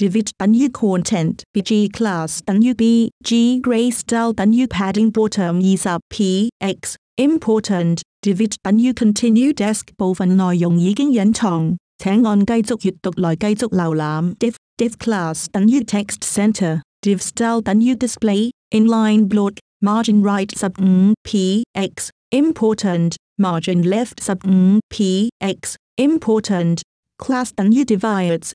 David new content BG class new B G gray style new padding bottom is up P X important David new continue desk 部分內容已經隱藏，請按繼續閱讀來繼續瀏覽 div div class new text center div style new display inline block margin right sub P X important margin left sub P X important class new divides